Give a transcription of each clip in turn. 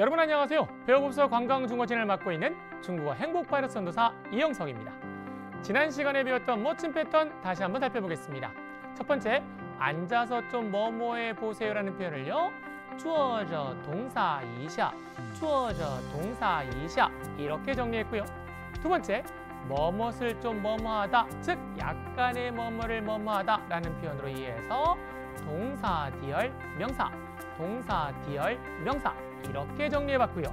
여러분 안녕하세요. 배워봅서 관광중국어진을 맡고 있는 중국어 행복바이러스 선도사 이영석입니다. 지난 시간에 배웠던 멋진 패턴 다시 한번 살펴보겠습니다. 첫 번째, 앉아서 좀 뭐뭐해 보세요라는 표현을요. 주어져 동사 이샤, 주어져 동사 이샤 이렇게 정리했고요. 두 번째, 뭐뭇을 좀 뭐뭐하다, 즉 약간의 뭐뭐를 뭐뭐하다라는 표현으로 이해해서 동사 디얼 명사, 동사 디얼 명사 이렇게 정리해봤고요.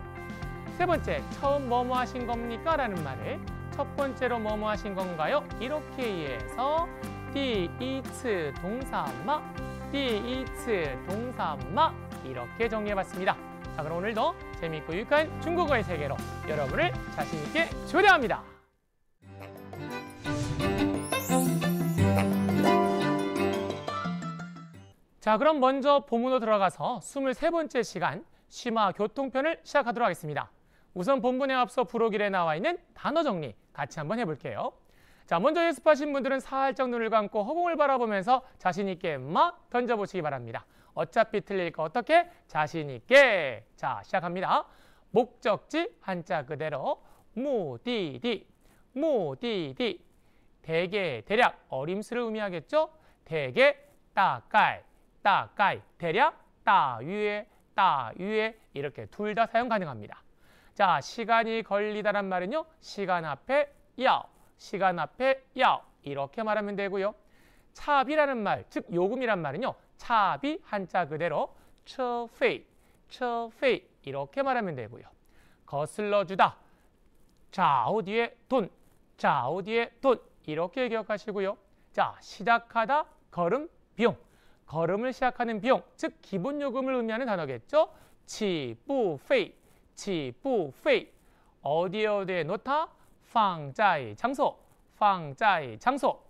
세 번째, 처음 뭐뭐 하신 겁니까? 라는 말을 첫 번째로 뭐뭐 하신 건가요? 이렇게 이해해서 디이츠 동사마 디이츠 동사마 이렇게 정리해봤습니다. 자 그럼 오늘도 재미있고 유익한 중국어의 세계로 여러분을 자신 있게 초대합니다. 자, 그럼 먼저 본문으로 들어가서 스물세번째 시간 심화 교통편을 시작하도록 하겠습니다. 우선 본문에 앞서 불록일에 나와 있는 단어 정리 같이 한번 해볼게요. 자, 먼저 예습하신 분들은 살짝 눈을 감고 허공을 바라보면서 자신 있게 막 던져보시기 바랍니다. 어차피 틀릴 거 어떻게? 자신 있게. 자, 시작합니다. 목적지 한자 그대로 무디디무디디 대개 대략 어림수를 의미하겠죠? 대개 따깔 따깔 대략 따위에 따, 위에 이렇게 둘 다 사용 가능합니다. 자, 시간이 걸리다란 말은요. 시간 앞에 야, 시간 앞에 야 이렇게 말하면 되고요. 차비라는 말, 즉 요금이란 말은요. 차비 한자 그대로 처페이, 처페이 이렇게 말하면 되고요. 거슬러 주다, 좌우 뒤에 돈, 좌우 뒤에 돈 이렇게 기억하시고요. 자, 시작하다, 걸음, 비용. 걸음을 시작하는 비용, 즉 기본 요금을 의미하는 단어겠죠. 치부페이, 치부페이. 어디에 어디에 놓다? 방자 장소, 방자 장소.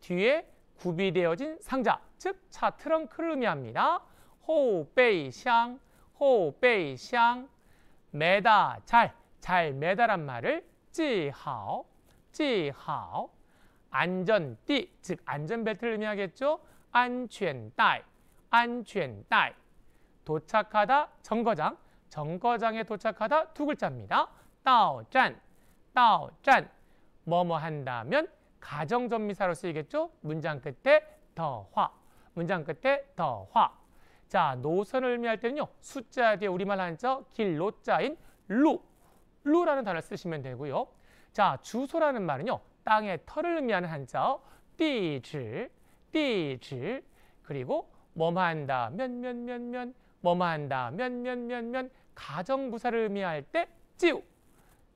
뒤에 구비되어진 상자, 즉 차 트렁크를 의미합니다. 호베이샹, 호베이샹. 매다, 잘, 잘 매다란 말을 찌하오, 찌하오. 안전띠, 즉 안전벨트를 의미하겠죠. 안전帶, 안전帶. 도착하다 정거장, 정거장에 도착하다 두 글자입니다. 따오짠, 따 뭐뭐 한다면 가정전미사로 쓰이겠죠? 문장 끝에 더화, 문장 끝에 더화. 자, 노선을 의미할 때는요. 숫자 뒤에 우리말 한자 길로자인 루, 루라는 단어를 쓰시면 되고요. 자, 주소라는 말은요. 땅의 털을 의미하는 한자 띠즈, 삐질 그리고 뭐뭐한다 면면면면 뭐뭐한다 면면면면 가정부사를 의미할 때 찌우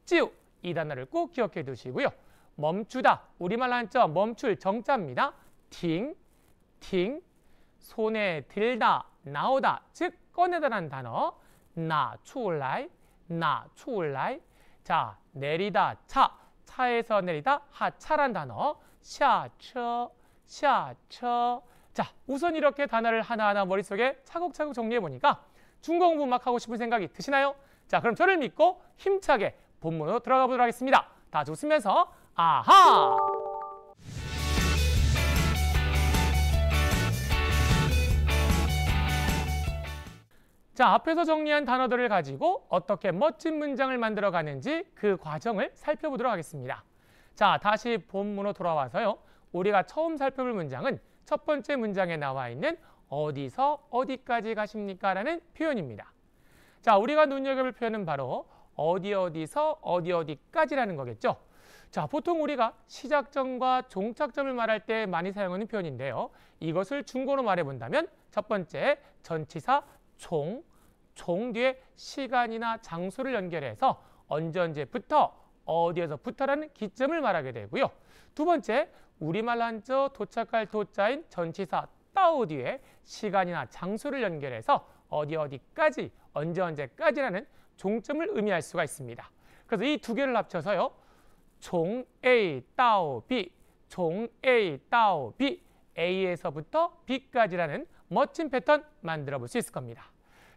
찌우 이 단어를 꼭 기억해 두시고요. 멈추다 우리말 로 한자 멈출 정자입니다. 팅, 팅 손에 들다 나오다 즉 꺼내다라는 단어 나, 출라이 나, 출라이 자 내리다 차 차에서 내리다 하차란 단어 샤, 차 샤, 처. 자, 우선 이렇게 단어를 하나하나 머릿속에 차곡차곡 정리해보니까 중국 문막 하고 싶은 생각이 드시나요? 자, 그럼 저를 믿고 힘차게 본문으로 들어가 보도록 하겠습니다. 다 좋으면서 아하! 자, 앞에서 정리한 단어들을 가지고 어떻게 멋진 문장을 만들어 가는지 그 과정을 살펴보도록 하겠습니다. 자, 다시 본문으로 돌아와서요. 우리가 처음 살펴볼 문장은 첫 번째 문장에 나와 있는 어디서 어디까지 가십니까? 라는 표현입니다. 자, 우리가 눈여겨볼 표현은 바로 어디 어디서 어디 어디까지라는 거겠죠. 자, 보통 우리가 시작점과 종착점을 말할 때 많이 사용하는 표현인데요. 이것을 중고로 말해본다면 첫 번째 전치사 종, 종 뒤에 시간이나 장소를 연결해서 언제 언제부터 어디에서부터라는 기점을 말하게 되고요. 두 번째 우리말 한자 도착할 도자인 전치사 따오 뒤에 시간이나 장소를 연결해서 어디 어디까지, 언제 언제까지라는 종점을 의미할 수가 있습니다. 그래서 이 두 개를 합쳐서요. 종 A 따오 B, 종 A 따오 B, A에서부터 B까지라는 멋진 패턴 만들어 볼 수 있을 겁니다.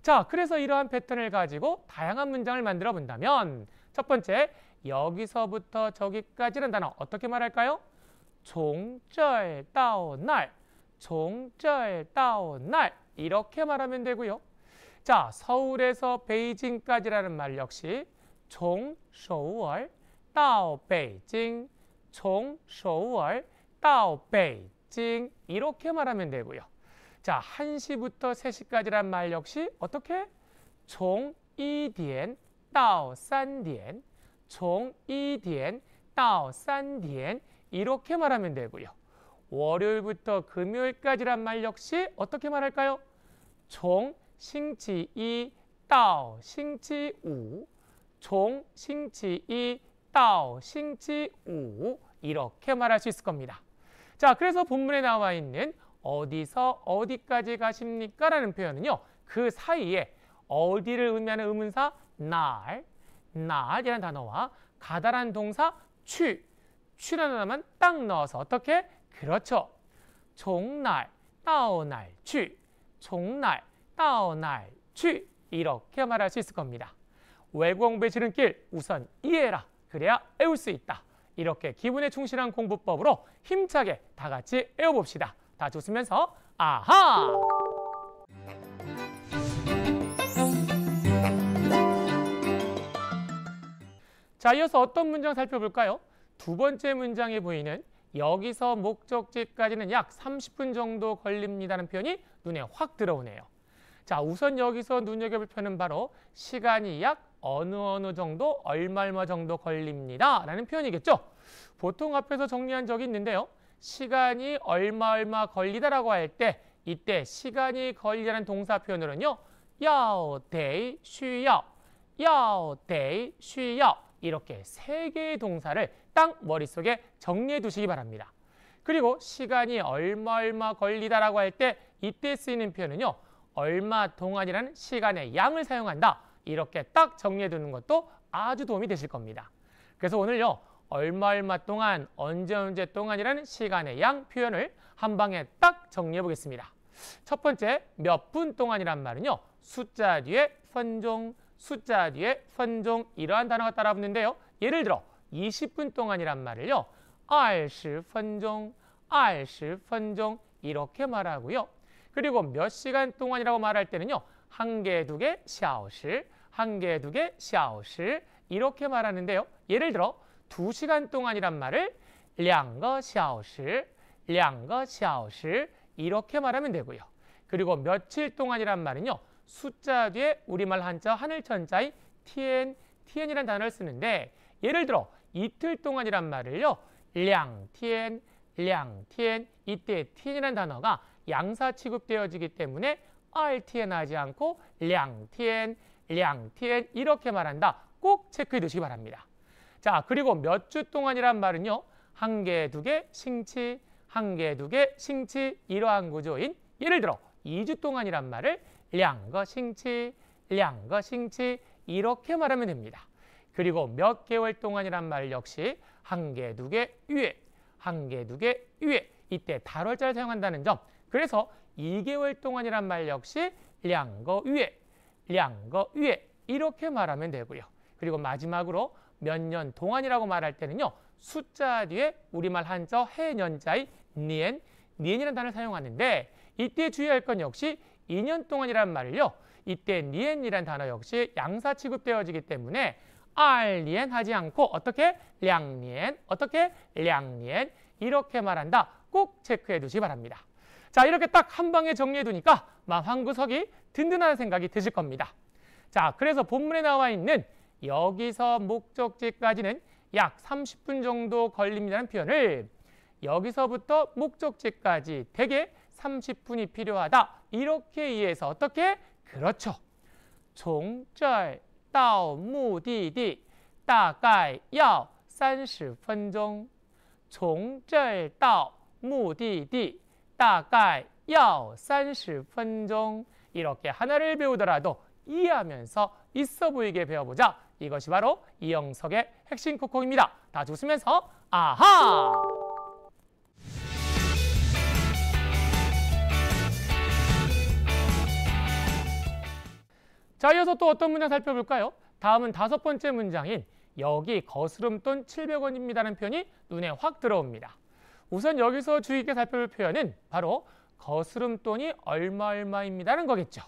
자, 그래서 이러한 패턴을 가지고 다양한 문장을 만들어 본다면 첫 번째, 여기서부터 저기까지는 단어 어떻게 말할까요? 종절 다오날, 종절 다오날 이렇게 말하면 되고요. 자, 서울에서 베이징까지라는 말 역시 종首尔 다오 베이首尔 다오 베이렇게 말하면 되고요. 자, 1시부터 3시까지란 말 역시 어떻게? 종一点到3点, 종1点到3点 이렇게 말하면 되고요. 월요일부터 금요일까지란 말 역시 어떻게 말할까요? 종, 싱치, 이, 따오, 싱치, 우. 종, 싱치, 이, 따오, 싱치, 우. 이렇게 말할 수 있을 겁니다. 자, 그래서 본문에 나와 있는 어디서 어디까지 가십니까? 라는 표현은요. 그 사이에 어디를 의미하는 의문사 날, 날이라는 단어와 가다란 동사 취 출연 하나만 딱 넣어서 어떻게? 그렇죠. 종날, 따오날, 취. 종날, 따오날, 취. 이렇게 말할 수 있을 겁니다. 외국어 공부의 지름길 우선 이해해라. 그래야 외울 수 있다. 이렇게 기분에 충실한 공부법으로 힘차게 다 같이 외워봅시다. 다좋으면서 아하! 자, 이어서 어떤 문장 살펴볼까요? 두 번째 문장에 보이는 여기서 목적지까지는 약 30분 정도 걸립니다는 표현이 눈에 확 들어오네요. 자, 우선 여기서 눈여겨볼 표현은 바로 시간이 약 어느 어느 정도 얼마 얼마 정도 걸립니다 라는 표현이겠죠. 보통 앞에서 정리한 적이 있는데요. 시간이 얼마 얼마 걸리다라고 할 때 이때 시간이 걸리라는 동사 표현으로는요. 야오데이 쉬야 야오데 쉬야 이렇게 세 개의 동사를 딱 머릿속에 정리해 두시기 바랍니다. 그리고 시간이 얼마 얼마 걸리다라고 할 때 이때 쓰이는 표현은요. 얼마 동안이라는 시간의 양을 사용한다. 이렇게 딱 정리해 두는 것도 아주 도움이 되실 겁니다. 그래서 오늘요. 얼마 얼마 동안, 언제 언제 동안이라는 시간의 양 표현을 한 방에 딱 정리해 보겠습니다. 첫 번째, 몇 분 동안이란 말은요. 숫자 뒤에 선종, 숫자 뒤에 선종 이러한 단어가 따라붙는데요. 예를 들어 20분 동안이란 말을요. 20분종, 20분종 이렇게 말하고요. 그리고 몇 시간 동안이라고 말할 때는요. 한 개, 두 개, 샤오실, 한 개, 두 개, 샤오실 이렇게 말하는데요. 예를 들어 두시간 동안이란 말을 량거 샤오小 량거 샤오时 이렇게 말하면 되고요. 그리고 며칠 동안이란 말은요. 숫자 뒤에 우리말 한자 하늘천자의 tn, tn이라는 단어를 쓰는데 예를 들어 이틀 동안이란 말을요. 량, tn, 량, tn 이때 tn이라는 단어가 양사 취급되어지기 때문에 rtn 하지 않고 량, tn, 량, tn 이렇게 말한다. 꼭 체크해 두시기 바랍니다. 자, 그리고 몇 주 동안이란 말은요. 한 개, 두 개, 싱치, 한 개, 두 개, 싱치 이러한 구조인 예를 들어 이 주 동안이란 말을 양거싱치, 양거싱치 이렇게 말하면 됩니다. 그리고 몇 개월 동안이란 말 역시 한 개, 두 개, 위에, 한 개, 두 개, 위에 이때 달월자를 사용한다는 점 그래서 2개월 동안이란 말 역시 양거 위에, 양거 위에 이렇게 말하면 되고요. 그리고 마지막으로 몇 년 동안이라고 말할 때는요. 숫자 뒤에 우리말 한자 해년자의 니엔, 니엔이라는 단어를 사용하는데 이때 주의할 건 역시 2년 동안이란 말을요. 이때 니엔이란 단어 역시 양사 취급되어지기 때문에 알리엔 하지 않고 어떻게 량니엔, 어떻게 량니엔 이렇게 말한다. 꼭 체크해 두시 바랍니다. 자 이렇게 딱 한 방에 정리해 두니까 망황구석이 든든한 생각이 드실 겁니다. 자 그래서 본문에 나와 있는 여기서 목적지까지는 약 30분 정도 걸립니다는 표현을 여기서부터 목적지까지 대개 30분이 필요하다. 이렇게 이해해서 어떻게? 그렇죠. 종절 다오 무디디 다가 30분 종절 다오 무디디 다가이 30분 이렇게 하나를 배우더라도 이해하면서 있어 보이게 배워보자. 이것이 바로 이영석의 핵심 코코입니다. 다 웃으면서 아하! 자, 이어서 또 어떤 문장 살펴볼까요? 다음은 다섯 번째 문장인 여기 거스름돈 700원입니다라는 표현이 눈에 확 들어옵니다. 우선 여기서 주의 깊게 살펴볼 표현은 바로 거스름돈이 얼마 얼마입니다는 거겠죠.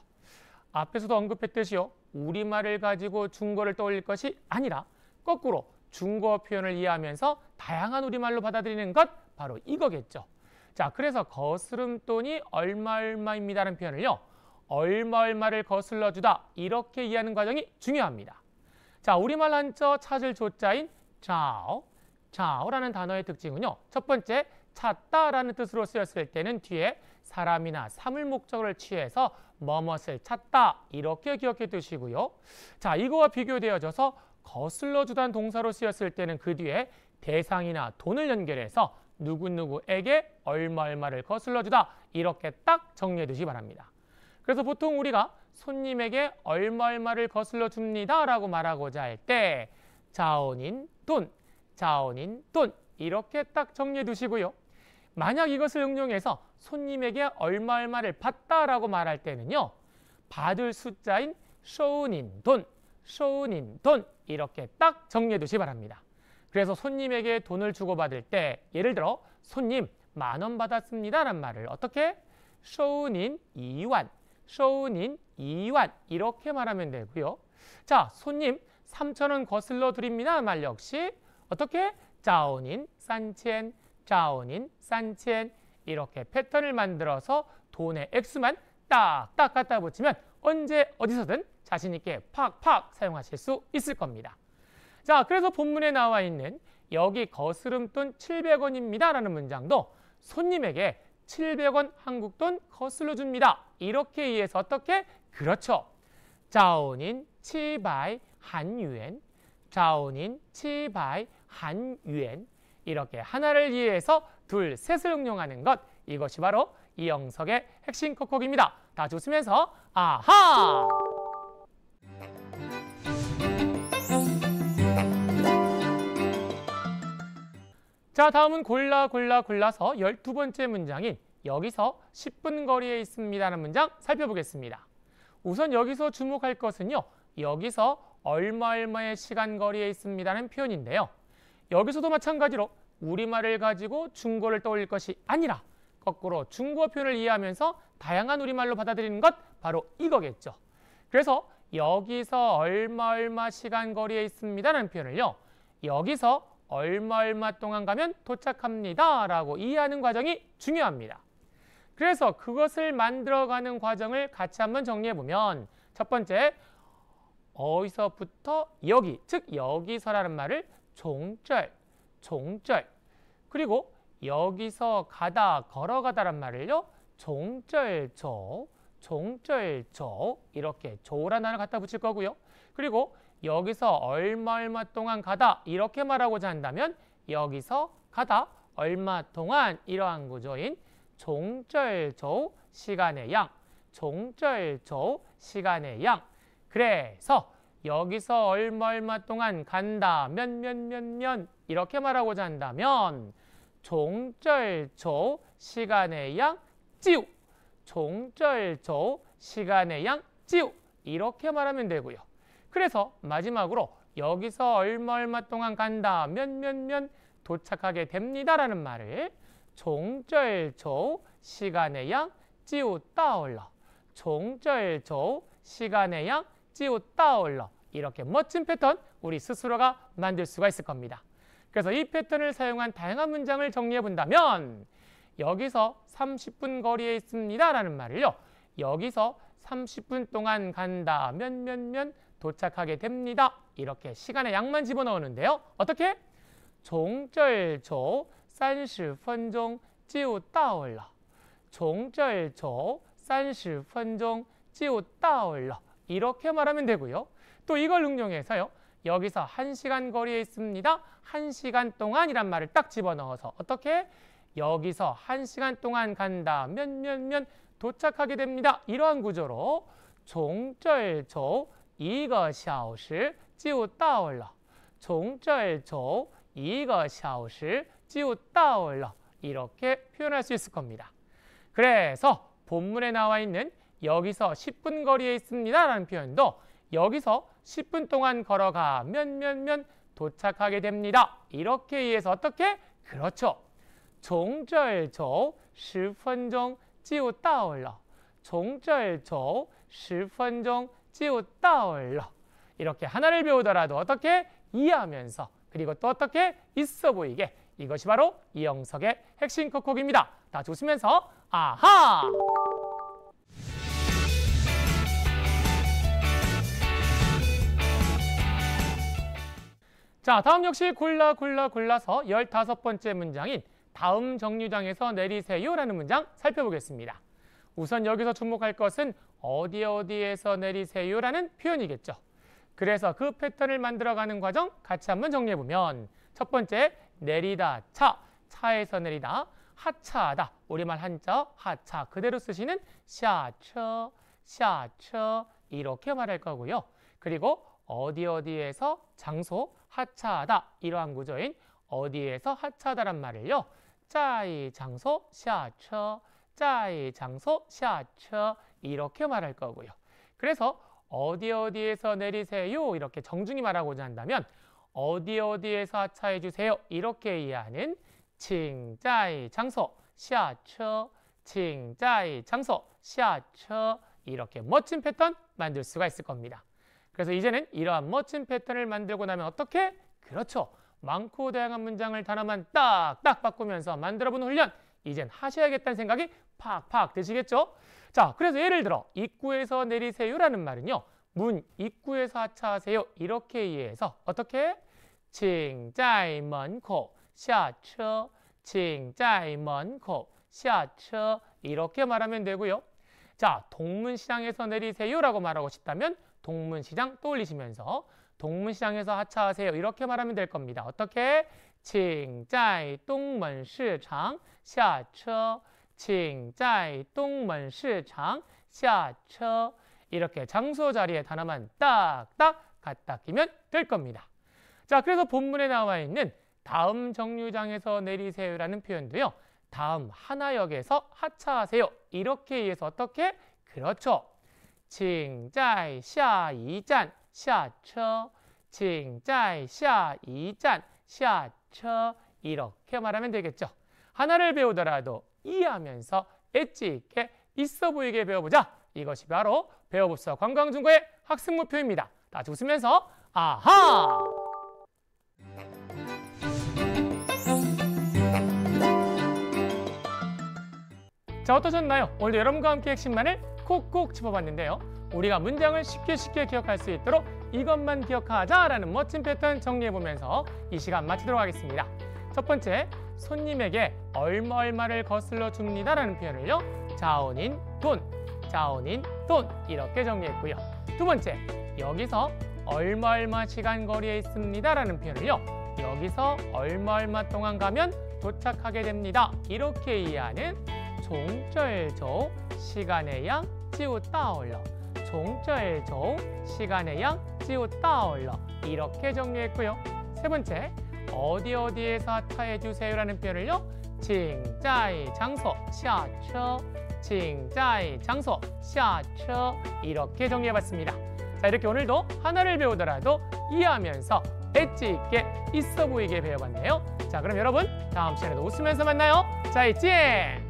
앞에서도 언급했듯이요. 우리말을 가지고 중고를 떠올릴 것이 아니라 거꾸로 중고 표현을 이해하면서 다양한 우리말로 받아들이는 것 바로 이거겠죠. 자, 그래서 거스름돈이 얼마 얼마입니다라는 표현을요. 얼마 얼마를 거슬러 주다 이렇게 이해하는 과정이 중요합니다. 자, 우리말 한자 찾을 조자인 자오, 자오라는 단어의 특징은요. 첫 번째, 찾다라는 뜻으로 쓰였을 때는 뒤에 사람이나 사물 목적을 취해서 뭐뭇을 찾다 이렇게 기억해 두시고요. 자, 이거와 비교되어져서 거슬러 주단 동사로 쓰였을 때는 그 뒤에 대상이나 돈을 연결해서 누구누구에게 얼마 얼마를 거슬러 주다 이렇게 딱 정리해 두시 기 바랍니다. 그래서 보통 우리가 손님에게 얼마 얼마를 거슬러 줍니다 라고 말하고자 할 때 자원인 돈, 자원인 돈 이렇게 딱 정리해 두시고요. 만약 이것을 응용해서 손님에게 얼마 얼마를 받다라고 말할 때는요. 받을 숫자인 쇼우닌 돈, 쇼우닌돈 이렇게 딱 정리해 두시 바랍니다. 그래서 손님에게 돈을 주고받을 때 예를 들어 손님 만 원 받았습니다란 말을 어떻게? 쇼우닌 이완 쇼우닌 이완 이렇게 말하면 되고요. 자, 손님 3천원 거슬러 드립니다. 말 역시 어떻게? 자온닌 산첸, 자온닌 산첸 이렇게 패턴을 만들어서 돈의 액수만 딱딱 갖다 붙이면 언제 어디서든 자신 있게 팍팍 사용하실 수 있을 겁니다. 자, 그래서 본문에 나와 있는 여기 거스름돈 700원입니다라는 문장도 손님에게 700원 한국돈 거슬러 줍니다. 이렇게 이해해서 어떻게? 그렇죠. 자오닌 치바이 한유엔 자오닌 치바이 한유엔 이렇게 하나를 이해해서 둘, 셋을 응용하는 것 이것이 바로 이영석의 핵심 콕콕입니다. 다 웃으면서 아하! 자, 다음은 골라 골라 골라서 열두 번째 문장인 여기서 10분 거리에 있습니다라는 문장 살펴보겠습니다. 우선 여기서 주목할 것은요. 여기서 얼마 얼마의 시간 거리에 있습니다는 표현인데요. 여기서도 마찬가지로 우리말을 가지고 중고를 떠올릴 것이 아니라 거꾸로 중고 표현을 이해하면서 다양한 우리말로 받아들이는 것 바로 이거겠죠. 그래서 여기서 얼마 얼마 시간 거리에 있습니다는 표현을요. 여기서 얼마 얼마 동안 가면 도착합니다. 라고 이해하는 과정이 중요합니다. 그래서 그것을 만들어가는 과정을 같이 한번 정리해보면 첫 번째, 어디서부터 여기, 즉 여기서라는 말을 종절, 종절 그리고 여기서 가다, 걸어가다란 말을요 종절조, 종절조 이렇게 조라는 단어를 갖다 붙일 거고요. 그리고 여기서 얼마 얼마 동안 가다 이렇게 말하고자 한다면 여기서 가다 얼마 동안 이러한 구조인 종절저우 시간의 양 종절저우 시간의 양 그래서 여기서 얼마 얼마 동안 간다 면면면면 이렇게 말하고자 한다면 종절저우 시간의 양 찌우 종절저우 시간의 양 찌우 이렇게 말하면 되고요. 그래서 마지막으로 여기서 얼마 얼마 동안 간다 면면면 도착하게 됩니다라는 말을 종절조 시간의 양 찌우 따올러 종절조 시간의 양 찌우 따올러 이렇게 멋진 패턴 우리 스스로가 만들 수가 있을 겁니다. 그래서 이 패턴을 사용한 다양한 문장을 정리해 본다면 여기서 30분 거리에 있습니다라는 말을요. 여기서 30분 동안 간다면 면면 도착하게 됩니다. 이렇게 시간의 양만 집어넣는데요. 어떻게? 종절조 30분종 지우 따올라 종절조 30분종 지우 따올라 이렇게 말하면 되고요. 또 이걸 응용해서요. 여기서 한시간 거리에 있습니다. 한시간 동안이란 말을 딱 집어넣어서 어떻게? 여기서 한시간 동안 간다. 면, 면, 면 도착하게 됩니다. 이러한 구조로 종절조 이거 샤오시 지우 따올라 종절조 이거 샤오시 지우 따올라 이렇게 표현할 수 있을 겁니다. 그래서 본문에 나와 있는 여기서 10분 거리에 있습니다 라는 표현도 여기서 10분 동안 걸어가면 면면 도착하게 됩니다. 이렇게 이해해서 어떻게? 그렇죠. 종절조 10분종 就到了。 종절조 10분정 就到了. 이렇게 하나를 배우더라도 어떻게 이해하면서 그리고 또 어떻게 있어 보이게 이것이 바로 이영석의 핵심 콕콕입니다. 다 조심해서 아하! 자, 다음 역시 골라 골라 골라서 열다 번째 문장인 다음 정류장에서 내리세요라는 문장 살펴보겠습니다. 우선 여기서 주목할 것은 어디 어디에서 내리세요라는 표현이겠죠. 그래서 그 패턴을 만들어가는 과정 같이 한번 정리해보면 첫 번째 내리다 차, 차에서 내리다 하차하다 우리말 한자 하차 그대로 쓰시는 샤처, 샤처 이렇게 말할 거고요. 그리고 어디 어디에서 장소 하차하다 이러한 구조인 어디에서 하차하다란 말을요. 자이 장소 샤처 자이 장소 샤처 이렇게 말할 거고요. 그래서 어디 어디에서 내리세요 이렇게 정중히 말하고자 한다면 어디 어디에서 하차해 주세요 이렇게 이해하는 칭짜이 장소 샤처 칭짜이 장소 샤처 이렇게 멋진 패턴 만들 수가 있을 겁니다. 그래서 이제는 이러한 멋진 패턴을 만들고 나면 어떻게? 그렇죠. 많고 다양한 문장을 단어만 딱딱 바꾸면서 만들어보는 훈련 이젠 하셔야겠다는 생각이 팍팍 드시겠죠? 자, 그래서 예를 들어 입구에서 내리세요라는 말은요. 문 입구에서 하차하세요. 이렇게 이해해서 어떻게? 칭자이먼코 샤처 칭자이먼코 샤처 이렇게 말하면 되고요. 자, 동문시장에서 내리세요라고 말하고 싶다면 동문시장 떠올리시면서 동문시장에서 하차하세요. 이렇게 말하면 될 겁니다. 어떻게? 请在东门市场下车请在东门市场下车 이렇게 장소 자리에 단어만 딱딱 갖다 끼면 될 겁니다. 자, 그래서 본문에 나와 있는 다음 정류장에서 내리세요라는 표현도요. 다음 하나역에서 하차하세요. 이렇게 해서 어떻게? 그렇죠. 请在下一站 샤처 칭짜이 샤이짠 샤처 이렇게 말하면 되겠죠. 하나를 배우더라도 이해하면서 엣지 있게 있어 보이게 배워보자. 이것이 바로 배워봅서 관광중고의 학습 목표입니다. 다 웃으면서 아하! 자 어떠셨나요? 오늘 도 여러분과 함께 핵심만을 콕콕 짚어봤는데요 우리가 문장을 쉽게 쉽게 기억할 수 있도록 이것만 기억하자라는 멋진 패턴 정리해보면서 이 시간 마치도록 하겠습니다. 첫 번째, 손님에게 얼마 얼마를 거슬러 줍니다라는 표현을요. 자원인 돈, 자원인 돈 이렇게 정리했고요. 두 번째, 여기서 얼마 얼마 시간 거리에 있습니다라는 표현을요. 여기서 얼마 얼마 동안 가면 도착하게 됩니다. 이렇게 이해하는 종절조 시간의 양 지우 따올러 종자의 종, 시간의 양, 지우 따올러 이렇게 정리했고요. 세 번째, 어디 어디에서 하차해 주세요라는 표현을요. 징자의 장소, 샤처, 징자의 장소, 샤처 이렇게 정리해봤습니다. 자 이렇게 오늘도 하나를 배우더라도 이해하면서 엣지 있게 있어 보이게 배워봤네요. 자 그럼 여러분 다음 시간에도 웃으면서 만나요. 자 있지?